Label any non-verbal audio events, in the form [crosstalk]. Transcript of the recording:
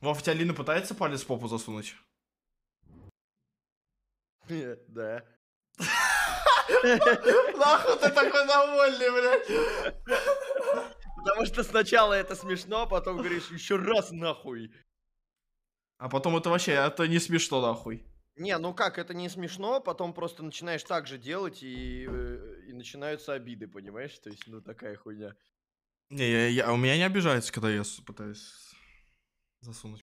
Вов, тебя Лина пытается палец в попу засунуть? [laughs] Да. [laughs] Нахуй ты такой довольный, блядь. Потому что сначала это смешно, а потом говоришь еще раз нахуй. А потом это вообще, это не смешно нахуй. Не, ну как, это не смешно, потом просто начинаешь так же делать, и, э, и начинаются обиды, понимаешь? То есть, ну такая хуйня. Не, я, я, а у меня не обижается, когда я пытаюсь засунуть